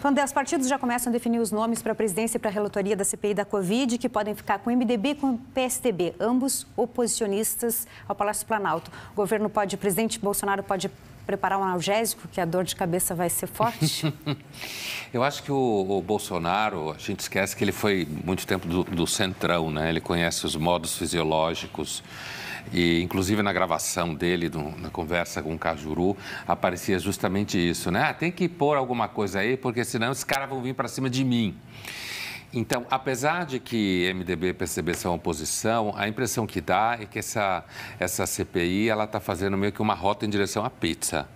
Quando os partidos já começam a definir os nomes para a presidência e para a relatoria da CPI da Covid, que podem ficar com o MDB e com o PSDB, ambos oposicionistas ao Palácio Planalto. O governo pode, o presidente Bolsonaro pode preparar um analgésico, que a dor de cabeça vai ser forte? Eu acho que o, o, Bolsonaro, a gente esquece que ele foi muito tempo do, do centrão, né? Ele conhece os modos fisiológicos. E, inclusive, na gravação dele, do, na conversa com o Cajuru, aparecia justamente isso, né? Ah, tem que pôr alguma coisa aí, porque senão esses caras vão vir para cima de mim. Então, apesar de que MDB e PCB são oposição, a impressão que dá é que essa, essa CPI ela está fazendo meio que uma rota em direção à pizza.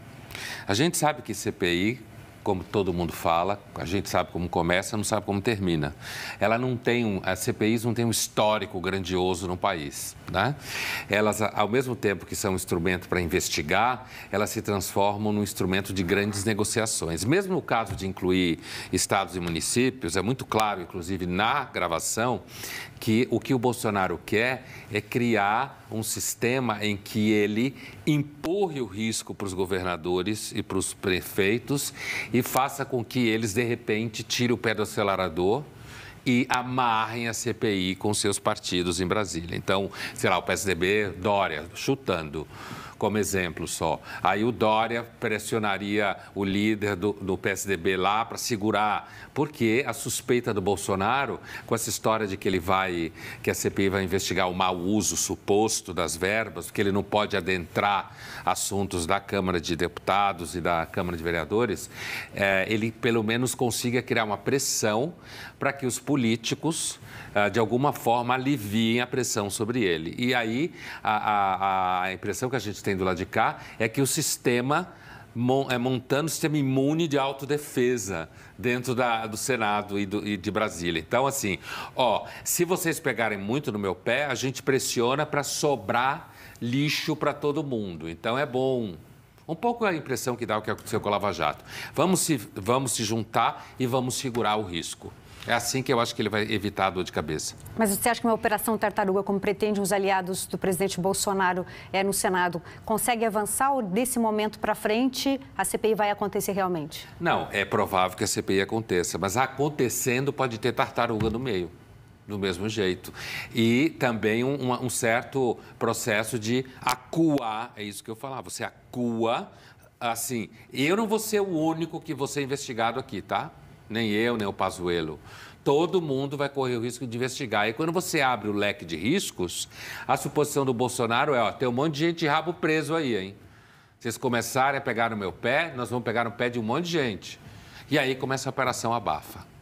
A gente sabe que CPI como todo mundo fala, a gente sabe como começa, não sabe como termina. Ela não tem um, as CPIs não têm um histórico grandioso no país, né? Elas, ao mesmo tempo que são um instrumento para investigar, elas se transformam num instrumento de grandes negociações. Mesmo no caso de incluir estados e municípios, é muito claro, inclusive na gravação, que o que o Bolsonaro quer é criar um sistema em que ele empurre o risco para os governadores e para os prefeitos e faça com que eles, de repente, tirem o pé do acelerador e amarrem a CPI com seus partidos em Brasília. Então, sei lá, o PSDB, Dória, chutando como exemplo só. Aí o Dória pressionaria o líder do, do PSDB lá para segurar, porque a suspeita do Bolsonaro, com essa história de que ele vai, que a CPI vai investigar o mau uso suposto das verbas, que ele não pode adentrar assuntos da Câmara de Deputados e da Câmara de Vereadores, é, ele pelo menos consiga criar uma pressão para que os políticos, é, de alguma forma, aliviem a pressão sobre ele. E aí a, a, a impressão que a gente tem tem do lado de cá é que o sistema é montando um sistema imune de autodefesa dentro da, do Senado e, do, e, de Brasília. Então, assim, ó, se vocês pegarem muito no meu pé, a gente pressiona para sobrar lixo para todo mundo. Então, é bom um pouco a impressão que dá o que aconteceu com a Lava Jato. Vamos se, vamos se juntar e vamos segurar o risco. É assim que eu acho que ele vai evitar a dor de cabeça. Mas você acha que uma operação tartaruga, como pretendem os aliados do presidente Bolsonaro é, no Senado, consegue avançar ou desse momento para frente a CPI vai acontecer realmente? Não, é provável que a CPI aconteça, mas acontecendo pode ter tartaruga no meio do mesmo jeito. E também um, um, certo processo de acuar, é isso que eu falava, você acua, assim, eu não vou ser o único que você ser investigado aqui, tá? Nem eu, nem o Pazuello. Todo mundo vai correr o risco de investigar. E quando você abre o leque de riscos, a suposição do Bolsonaro é, ó, tem um monte de gente de rabo preso aí, hein? Vocês começarem a pegar no meu pé, nós vamos pegar no pé de um monte de gente. E aí começa a operação abafa.